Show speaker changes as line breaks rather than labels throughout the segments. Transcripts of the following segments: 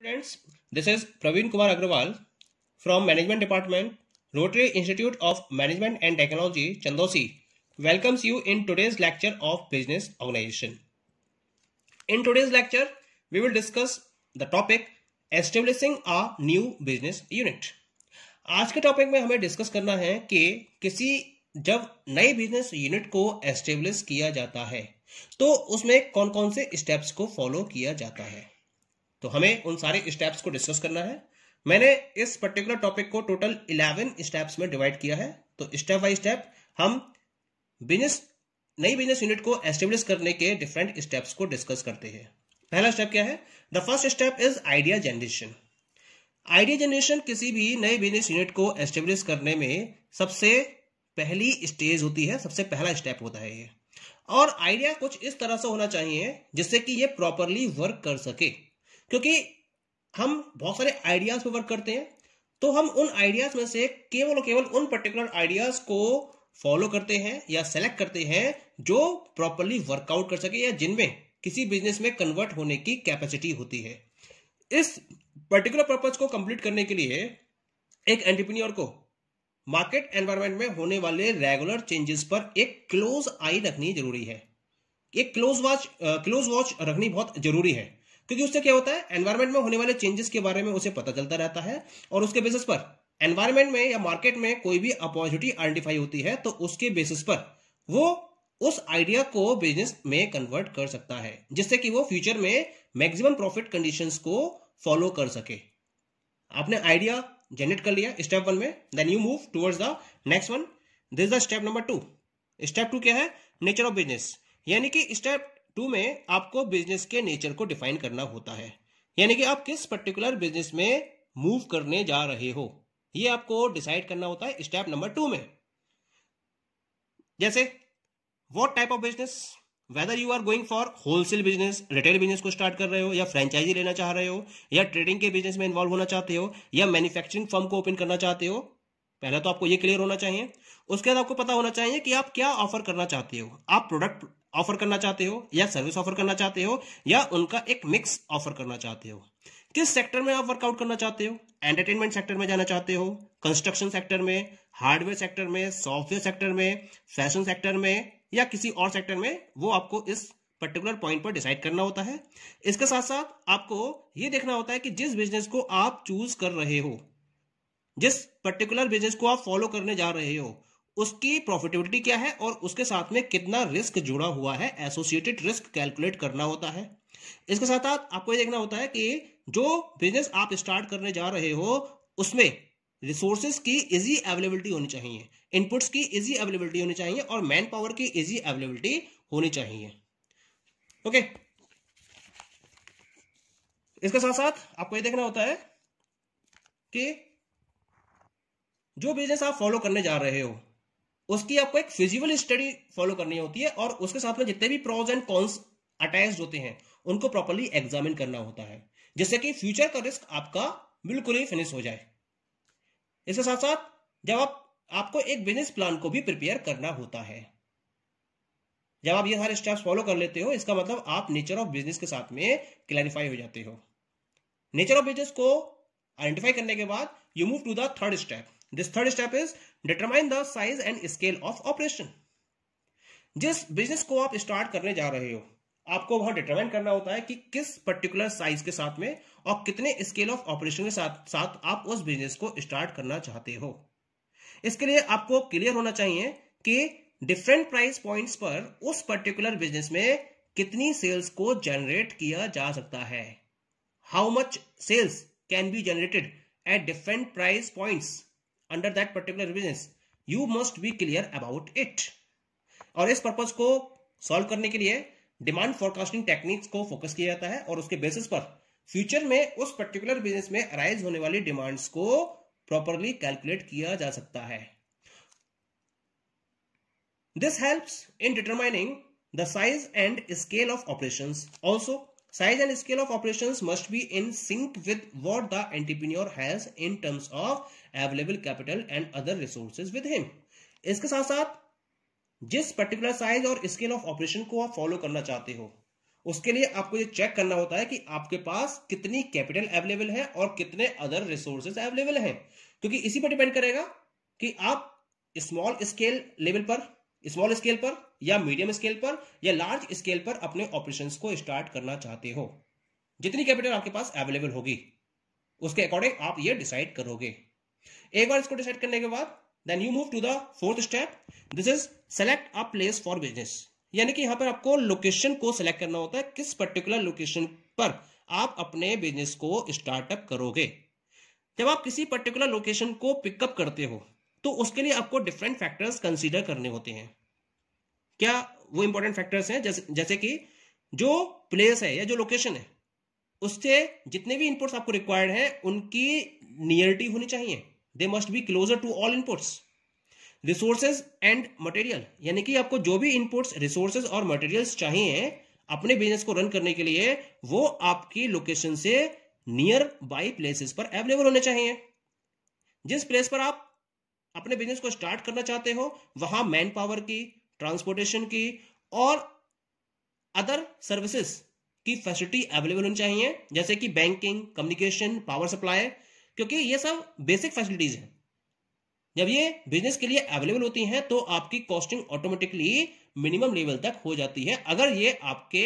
Friends, this is Praveen Kumar Agrawal from Management Department, Rotary Institute of Management and Technology, Chandosi, welcomes you in today's lecture of Business Organization. In today's lecture, we will discuss the topic Establishing a New Business Unit. आज के topic में हमें discuss करना है कि किसी जब नए बिजनेस यूनिट को एस्टेब्लिश किया जाता है तो उसमें कौन कौन से स्टेप्स को फॉलो किया जाता है तो हमें उन सारे स्टेप्स को डिस्कस करना है मैंने इस पर्टिकुलर टॉपिक को टोटल इलेवन स्टेप्स में डिवाइड किया है तो स्टेप बाय स्टेप हम बिजनेस नई बिजनेस यूनिट को एस्टेब्लिश करने के डिफरेंट स्टेप्स को डिस्कस करते हैं पहला स्टेप क्या है the first step is idea generation idea generation किसी भी नए बिजनेस यूनिट को एस्टेब्लिश करने में सबसे पहली स्टेज होती है सबसे पहला स्टेप होता है ये और आइडिया कुछ इस तरह से होना चाहिए जिससे कि ये प्रॉपरली वर्क कर सके क्योंकि हम बहुत सारे आइडियाज पर वर्क करते हैं तो हम उन आइडियाज में से केवल और केवल उन पर्टिकुलर आइडियाज को फॉलो करते हैं या सेलेक्ट करते हैं जो प्रॉपरली वर्कआउट कर सके या जिनमें किसी बिजनेस में कन्वर्ट होने की कैपेसिटी होती है इस पर्टिकुलर पर्पज को कंप्लीट करने के लिए एक एंटरप्रीनियर को मार्केट एनवायरमेंट में होने वाले रेगुलर चेंजेस पर एक क्लोज आई रखनी जरूरी है एक क्लोज वॉच क्लोज वॉच रखनी बहुत जरूरी है क्योंकि उससे क्या होता है एनवायरमेंट में होने वाले चेंजेस के बारे में उसे पता चलता रहता है और उसके बेसिस पर एनवायरमेंट में या मार्केट में कोई भी अपॉर्चुनिटी आइडेंटिफाई होती है तो उसके बेसिस पर वो उस आइडिया को बिजनेस में कन्वर्ट कर सकता है जिससे कि वो फ्यूचर में मैक्सिमम प्रॉफिट कंडीशंस को फॉलो कर सके आपने आइडिया जनरेट कर लिया स्टेप वन में then you move towards the next one this the step number two step two क्या है नेचर ऑफ बिजनेस यानी कि स्टेप टू में आपको बिजनेस के नेचर को डिफाइन करना होता है यानी कि आप किस पर्टिकुलर बिजनेस में मूव करने जा रहे हो ये आपको डिसाइड करना होता है स्टेप नंबर टू में जैसे what type of business whether you are going for wholesale business retail business को स्टार्ट कर रहे हो या फ्रेंचाइजी लेना चाह रहे हो या ट्रेडिंग के बिजनेस में इन्वॉल्व होना चाहते हो या मैन्युफैक्चरिंग फर्म को ओपन करना चाहते हो पहले तो आपको ये क्लियर होना चाहिए उसके बाद आपको पता होना चाहिए कि आप क्या ऑफर करना चाहते हो आप प्रोडक्ट ऑफर करना चाहते हो या सर्विस ऑफर करना चाहते हो या उनका एक मिक्स ऑफर करना चाहते हो किस सेक्टर में आप वर्कआउट करना चाहते हो एंटरटेनमेंट सेक्टर में जाना चाहते हो कंस्ट्रक्शन सेक्टर में हार्डवेयर सेक्टर में सॉफ्टवेयर सेक्टर में फैशन सेक्टर में या किसी और सेक्टर में वो आपको इस पर्टिकुलर पॉइंट पर डिसाइड करना होता है इसके साथ साथ आपको ये देखना होता है कि जिस बिजनेस को आप चूज कर रहे हो जिस पर्टिकुलर बिजनेस को आप फॉलो करने जा रहे हो उसकी प्रॉफिटेबिलिटी क्या है और उसके साथ में कितना रिस्क जुड़ा हुआ है एसोसिएटेड रिस्क कैलकुलेट करना होता है इसके साथ साथ आपको ये देखना होता है कि जो बिजनेस आप स्टार्ट करने जा रहे हो उसमें रिसोर्सेज की इजी अवेलेबिलिटी होनी चाहिए इनपुट्स की इजी अवेलेबिलिटी होनी चाहिए और मैन पावर की इजी अवेलेबिलिटी होनी चाहिए ओके इसके साथ साथ आपको ये देखना होता है कि जो बिजनेस आप फॉलो करने जा रहे हो उसकी आपको एक फिजिबल स्टडी फॉलो करनी होती है और उसके साथ में जितने भी प्रोज एंड कॉन्स अटैच होते हैं उनको प्रॉपरली एग्जामिन करना होता है जिससे कि फ्यूचर का रिस्क आपका बिल्कुल ही फिनिश हो जाए इसके साथ साथ जब आप आपको एक बिजनेस प्लान को भी प्रिपेयर करना होता है जब आप ये सारे स्टेप्स फॉलो कर लेते हो इसका मतलब आप नेचर ऑफ बिजनेस के साथ में क्लैरिफाई हो जाते हो नेचर ऑफ बिजनेस को आइडेंटिफाई करने के बाद you move to the third step this third step is determine the size and scale of operation जिस बिजनेस को आप स्टार्ट करने जा रहे हो आपको वहां डिटरमाइन करना होता है कि किस पर्टिकुलर साइज के साथ में और कितने स्केल ऑफ ऑपरेशन के साथ साथ आप उस बिजनेस को स्टार्ट करना चाहते हो इसके लिए आपको क्लियर होना चाहिए कि डिफरेंट प्राइस पॉइंट्स पर उस पर्टिकुलर बिजनेस में कितनी सेल्स को जनरेट किया जा सकता है how much sales can be generated at different price points under that particular business you must be clear about it और इस पर्पज को सॉल्व करने के लिए डिमांड फोरकास्टिंग टेक्निक्स को फोकस किया जाता है और उसके बेसिस पर फ्यूचर में उस पर्टिकुलर बिजनेस में अराइज होने वाली डिमांड्स को प्रॉपरली कैलकुलेट किया जा सकता है this helps in determining the size and scale of operations also Size and scale of operations must be in sync with what the entrepreneur has in terms of available capital and other resources with him. इसके साथ साथ जिस particular size और scale of operation को आप follow करना चाहते हो उसके लिए आपको ये चेक करना होता है कि आपके पास कितनी कैपिटल अवेलेबल है और कितने अदर रिसोर्सेज अवेलेबल हैं क्योंकि इसी पर डिपेंड करेगा कि आप स्मॉल स्केल लेवल पर स्मॉल स्केल पर या मीडियम स्केल पर या लार्ज स्केल पर अपने ऑपरेशंस को स्टार्ट करना चाहते हो जितनी कैपिटल आपके पास अवेलेबल होगी उसके अकॉर्डिंग आप ये डिसाइड करोगे एक बार इसको डिसाइड करने के बाद then you move to the fourth step this is select a place for business यानी कि यहां पर आपको लोकेशन को सिलेक्ट करना होता है किस पर्टिकुलर लोकेशन पर आप अपने बिजनेस को स्टार्टअप करोगे जब आप किसी पर्टिकुलर लोकेशन को पिकअप करते हो तो उसके लिए आपको डिफरेंट फैक्टर्स कंसीडर करने होते हैं क्या वो इंपॉर्टेंट फैक्टर्स हैं जैसे जैसे कि जो प्लेस है या जो लोकेशन है उससे जितने भी इनपुट्स आपको रिक्वायर्ड है उनकी नियरिटी होनी चाहिए they must be closer to all inputs resources and material यानी कि आपको जो भी इनपुट्स रिसोर्सेज और मटेरियल्स चाहिए अपने बिजनेस को रन करने के लिए वो आपकी लोकेशन से नियर बाई प्लेसेस पर अवेलेबल होने चाहिए जिस प्लेस पर आप अपने बिजनेस को स्टार्ट करना चाहते हो वहां मैन पावर की ट्रांसपोर्टेशन की और अदर सर्विसेज की फैसिलिटी अवेलेबल होनी चाहिए जैसे कि बैंकिंग कम्युनिकेशन पावर सप्लाई क्योंकि ये सब बेसिक फैसिलिटीज हैं जब ये बिजनेस के लिए अवेलेबल होती हैं तो आपकी कॉस्टिंग ऑटोमेटिकली मिनिमम लेवल तक हो जाती है अगर ये आपके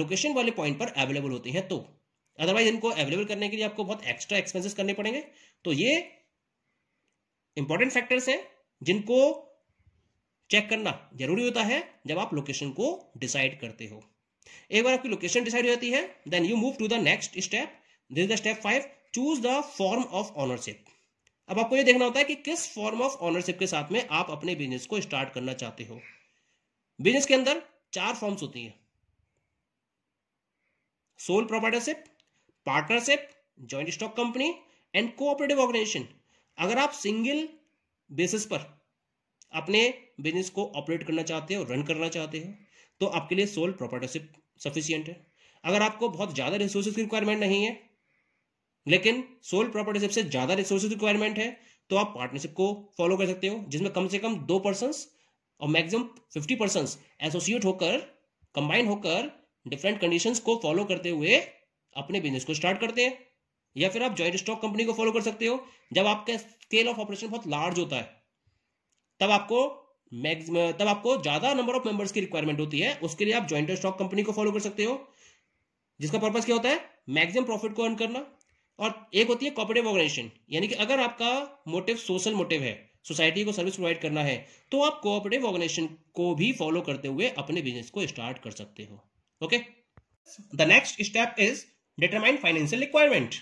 लोकेशन वाले पॉइंट पर अवेलेबल होती हैं तो अदरवाइज इनको अवेलेबल करने के लिए आपको बहुत एक्स्ट्रा एक्सपेंसेस करने पड़ेंगे तो ये इंपॉर्टेंट फैक्टर्स हैं जिनको चेक करना जरूरी होता है जब आप लोकेशन को डिसाइड करते हो एक बार आपकी लोकेशन डिसाइड हो जाती है then you move to the next step this the step five choose the form of ownership अब आपको ये देखना होता है कि किस फॉर्म ऑफ ऑनरशिप के साथ में आप अपने बिजनेस को स्टार्ट करना चाहते हो बिजनेस के अंदर चार फॉर्म्स होती हैं sole proprietorship partnership joint stock company and cooperative organisation अगर आप सिंगल बेसिस पर अपने बिजनेस को ऑपरेट करना चाहते हो रन करना चाहते हो तो आपके लिए सोल प्रॉपर्टरशिप सफिशियंट है अगर आपको बहुत ज़्यादा रिसोर्सेज की रिक्वायरमेंट नहीं है लेकिन सोल प्रॉपर्टरशिप से ज़्यादा रिसोर्सेज रिक्वायरमेंट है तो आप पार्टनरशिप को फॉलो कर सकते हो जिसमें कम से कम दो पर्सन और मैक्सिमम फिफ्टी पर्सन एसोसिएट होकर कंबाइन होकर डिफरेंट कंडीशंस को फॉलो करते हुए अपने बिजनेस को स्टार्ट करते हैं या फिर आप ज्वाइंट स्टॉक कंपनी को फॉलो कर सकते हो जब आपका स्केल ऑफ ऑपरेशन बहुत लार्ज होता है तब आपको मैक्स तब आपको ज्यादा नंबर ऑफ मेंबर्स की रिक्वायरमेंट होती है उसके लिए आप ज्वाइंट स्टॉक कंपनी को फॉलो कर सकते हो जिसका पर्पज क्या होता है मैक्सिमम प्रॉफिट को अर्न करना और एक होती है कॉपरेटिव ऑर्गेनाइजेशन यानी कि अगर आपका मोटिव सोशल मोटिव है सोसाइटी को सर्विस प्रोवाइड करना है तो आप कोऑपरेटिव ऑर्गेनाइजेशन को भी फॉलो करते हुए अपने बिजनेस को स्टार्ट कर सकते हो okay the next step is determine financial requirement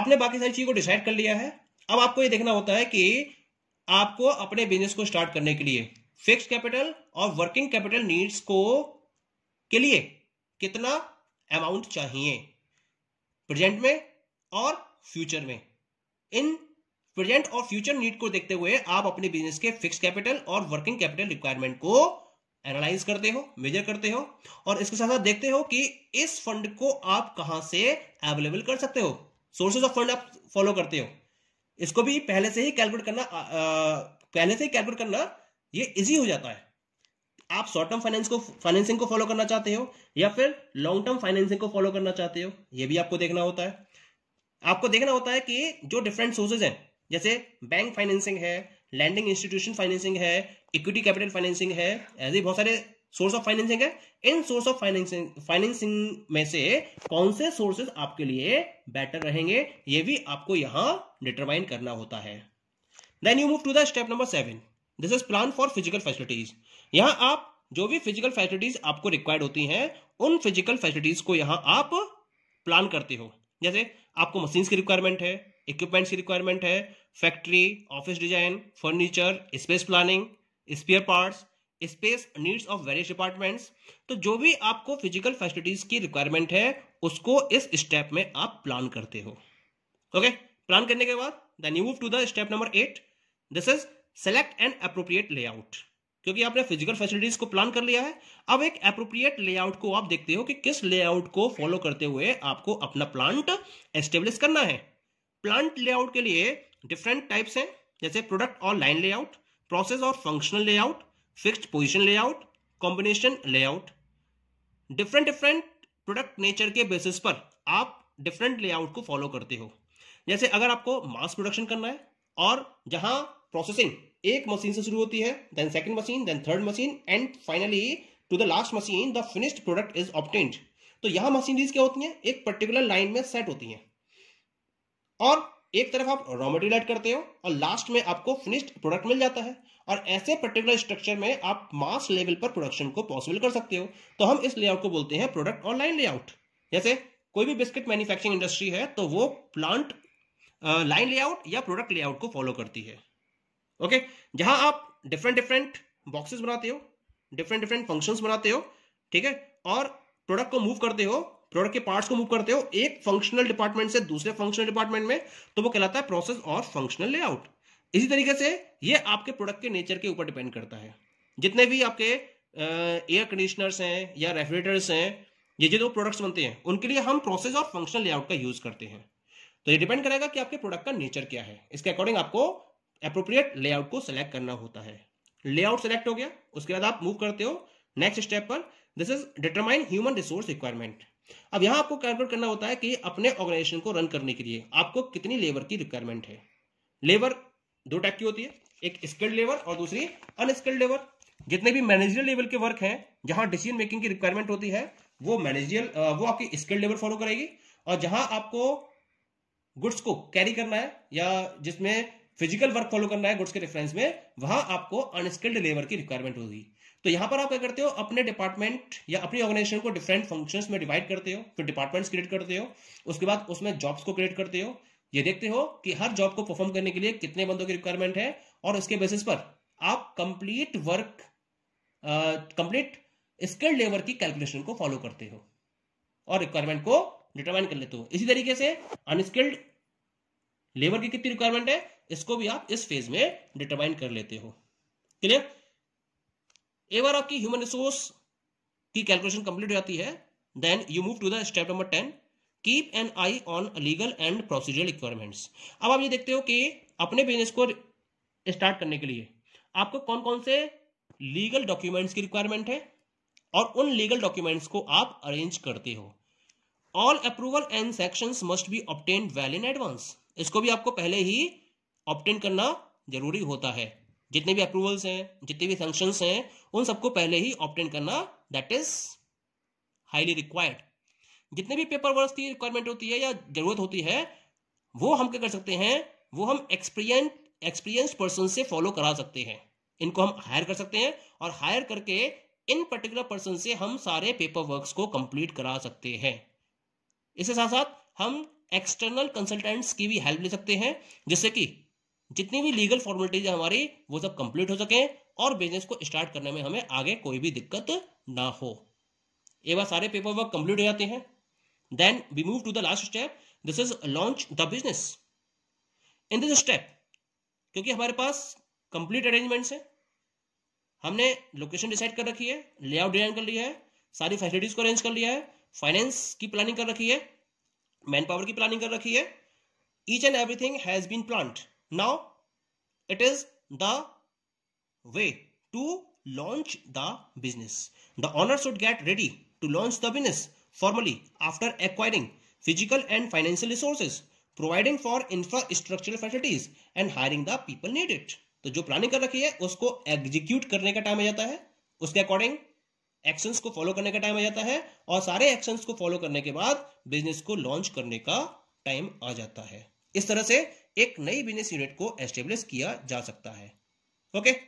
आपने बाकी सारी चीज को डिसाइड कर लिया है अब आपको ये देखना होता है कि आपको अपने बिजनेस को स्टार्ट करने के लिए फिक्स कैपिटल और वर्किंग कैपिटल नीड्स को के लिए कितना अमाउंट चाहिए प्रेजेंट में और फ्यूचर में इन प्रेजेंट और फ्यूचर नीड को देखते हुए आप अपने बिजनेस के फिक्स कैपिटल और वर्किंग कैपिटल रिक्वायरमेंट को एनालाइज करते हो मेजर करते हो और इसके साथ साथ देखते हो कि इस फंड को आप कहां से अवेलेबल कर सकते हो सोर्सेज ऑफ फंड आप फॉलो करते हो इसको भी पहले से ही कैलकुलेट करना आ, आ, पहले से ही कैलकुलेट करना ये इजी हो जाता है आप शॉर्ट टर्म फाइनेंस को फाइनेंसिंग को फॉलो करना चाहते हो या फिर लॉन्ग टर्म फाइनेंसिंग को फॉलो करना चाहते हो ये भी आपको देखना होता है आपको देखना होता है कि जो डिफरेंट सोर्सेज हैं जैसे बैंक फाइनेंसिंग है लैंडिंग इंस्टीट्यूशन फाइनेंसिंग है इक्विटी कैपिटल फाइनेंसिंग है ऐसे बहुत सारे सोर्स ऑफ फाइनेंसिंग है इन सोर्स ऑफ फाइनेंसिंग फाइनेंसिंग में से कौन से सोर्सेस आपके लिए बेटर रहेंगे ये भी आपको यहां डिटरमाइन करना होता है then you move to the step number seven this is plan for physical facilities यहां आप जो भी फिजिकल फैसिलिटीज आपको रिक्वायर्ड होती हैं उन फिजिकल फैसिलिटीज को यहां आप प्लान करते हो जैसे आपको मशीन्स की रिक्वायरमेंट है इक्विपमेंट्स की रिक्वायरमेंट है factory office design furniture space planning spare parts space needs of various departments तो जो भी आपको फिजिकल फैसिलिटीज की रिक्वायरमेंट है उसको इस स्टेप में आप प्लान करते हो ओके okay? प्लान करने के बाद then you move to the step number eight this is select and appropriate layout क्योंकि आपने फिजिकल फैसिलिटीज को प्लान कर लिया है अब एक अप्रोप्रिएट लेआउट को आप देखते हो कि किस लेआउट को फॉलो करते हुए आपको अपना प्लांट एस्टेब्लिश करना है प्लांट लेआउट के लिए डिफरेंट टाइप्स हैं जैसे प्रोडक्ट और लाइन लेआउट प्रोसेस और functional layout fixed position layout combination layout different different product nature के बेसिस पर आप डिफरेंट लेआउट को फॉलो करते हो जैसे अगर आपको मास प्रोडक्शन करना है और जहां प्रोसेसिंग एक मशीन से शुरू होती है then second machine then third machine and finally to the last machine the finished product is obtained तो यहां मशीनरीज क्या होती हैं एक पर्टिकुलर लाइन में सेट होती हैं और एक तरफ आप रॉ मटेरियल ऐड करते हो और लास्ट में आपको फिनिश्ड प्रोडक्ट मिल जाता है और ऐसे पर्टिकुलर स्ट्रक्चर में आप मास लेवल पर प्रोडक्शन को पॉसिबल कर सकते हो तो हम इस लेआउट को बोलते हैं प्रोडक्ट और लाइन लेआउट जैसे कोई भी बिस्किट मैन्युफैक्चरिंग इंडस्ट्री है तो वो प्लांट लाइन लेआउट या प्रोडक्ट लेआउट को फॉलो करती है ओके okay? जहां आप डिफरेंट डिफरेंट बॉक्सेस बनाते हो डिफरेंट डिफरेंट फंक्शंस बनाते हो ठीक है और प्रोडक्ट को मूव करते हो प्रोडक्ट के पार्ट्स को मूव करते हो एक फंक्शनल डिपार्टमेंट से दूसरे फंक्शनल डिपार्टमेंट में तो वो कहलाता है प्रोसेस और फंक्शनल लेआउट इसी तरीके से ये आपके प्रोडक्ट के नेचर के ऊपर डिपेंड करता है जितने भी आपके एयर कंडीशनर्स हैं या रेफ्रिजरेटर्स हैं ये जो प्रोडक्ट्स बनते हैं उनके लिए हम प्रोसेस और फंक्शनल लेआउट का यूज करते हैं तो ये डिपेंड करेगा कि आपके प्रोडक्ट का नेचर क्या है इसके अकॉर्डिंग आपको अप्रोप्रिएट लेआउट को सिलेक्ट करना होता है लेआउट सेलेक्ट हो गया उसके बाद आप मूव करते हो नेक्स्ट स्टेप पर this is determine human resource requirement अब यहां आपको कैलकुलेट करना होता है कि अपने ऑर्गेनाइजेशन को रन करने के लिए आपको कितनी लेबर की रिक्वायरमेंट है लेबर दो टाइप की होती है एक स्किल्ड लेबर और दूसरी अनस्किल्ड लेबर जितने भी मैनेजरियल लेवल के वर्क हैं जहां डिसीजन मेकिंग की रिक्वायरमेंट होती है वो मैनेजरियल वो आपकी स्किल्ड लेबर फॉलो करेगी और जहां आपको गुड्स को कैरी करना है या जिसमें फिजिकल वर्क फॉलो करना है गुड्स के रेफरेंस में वहां आपको अनस्किल्ड लेबर की रिक्वायरमेंट होगी तो यहां पर आप क्या करते हो अपने डिपार्टमेंट या अपनी ऑर्गेनाइजेशन को डिफरेंट फंक्शंस में डिवाइड करते हो फिर डिपार्टमेंट्स क्रिएट करते हो उसके बाद उसमें जॉब्स को क्रिएट करते हो ये देखते हो कि हर जॉब को परफॉर्म करने के लिए कितने बंदों की रिक्वायरमेंट है और उसके बेसिस पर आप complete work complete skilled labour की कैलकुलेशन को फॉलो करते हो और रिक्वायरमेंट को डिटरमाइन कर लेते हो इसी तरीके से अनस्किल्ड लेबर की कितनी रिक्वायरमेंट है इसको भी आप इस फेज में डिटरमाइन कर लेते हो क्लियर एक बार आपकी ह्यूमन रिसोर्स की कैलकुलेशन कंप्लीट हो जाती है then you move to the step number ten keep an eye on legal and procedural requirements अब आप ये देखते हो कि अपने बिजनेस को स्टार्ट करने के लिए आपको कौन कौन से लीगल डॉक्यूमेंट्स की रिक्वायरमेंट है और उन लीगल डॉक्यूमेंट्स को आप अरेंज करते हो all approval and sanctions must be obtain well in advance इसको भी आपको पहले ही ऑप्टेन करना जरूरी होता है जितने भी अप्रूवल्स हैं जितने भी सेंक्शंस हैं उन सबको पहले ही ऑप्टेन करना दैट इज हाईली रिक्वायर्ड जितने भी पेपर वर्क की रिक्वायरमेंट होती है या जरूरत होती है वो हम क्या कर सकते हैं वो हम एक्सपीरियंस एक्सपीरियंस पर्सन से फॉलो करा सकते हैं इनको हम हायर कर सकते हैं और हायर करके इन पर्टिकुलर पर्सन से हम सारे पेपर वर्क को कंप्लीट करा सकते हैं इसके साथ साथ हम एक्सटर्नल कंसल्टेंट्स की भी हेल्प ले सकते हैं जिससे कि जितनी भी लीगल फॉर्मेलिटीज है हमारी वो सब कंप्लीट हो सके और बिजनेस को स्टार्ट करने में हमें आगे कोई भी दिक्कत ना हो एक बार सारे पेपर वर्क कंप्लीट हो जाते हैं Then we move to the last step. This is launch the business. In this step क्योंकि हमारे पास कंप्लीट अरेंजमेंट्स हैं हमने लोकेशन डिसाइड कर रखी है लेआउट डिजाइन कर लिया है सारी फैसिलिटीज को अरेंज कर लिया है फाइनेंस की प्लानिंग कर रखी है मैन पावर की प्लानिंग कर रखी है each and everything has been planned now it is the way to launch the business. The owner should get ready to launch the business. formally after acquiring physical and financial resources providing for infrastructural facilities and hiring the people needed तो जो planning कर रखी है उसको execute करने का time आ जाता है उसके अकॉर्डिंग एक्शंस को फॉलो करने का टाइम आ जाता है और सारे एक्शंस को फॉलो करने के बाद बिजनेस को लॉन्च करने का टाइम आ जाता है इस तरह से एक नई बिजनेस यूनिट को एस्टेब्लिश किया जा सकता है ओके okay?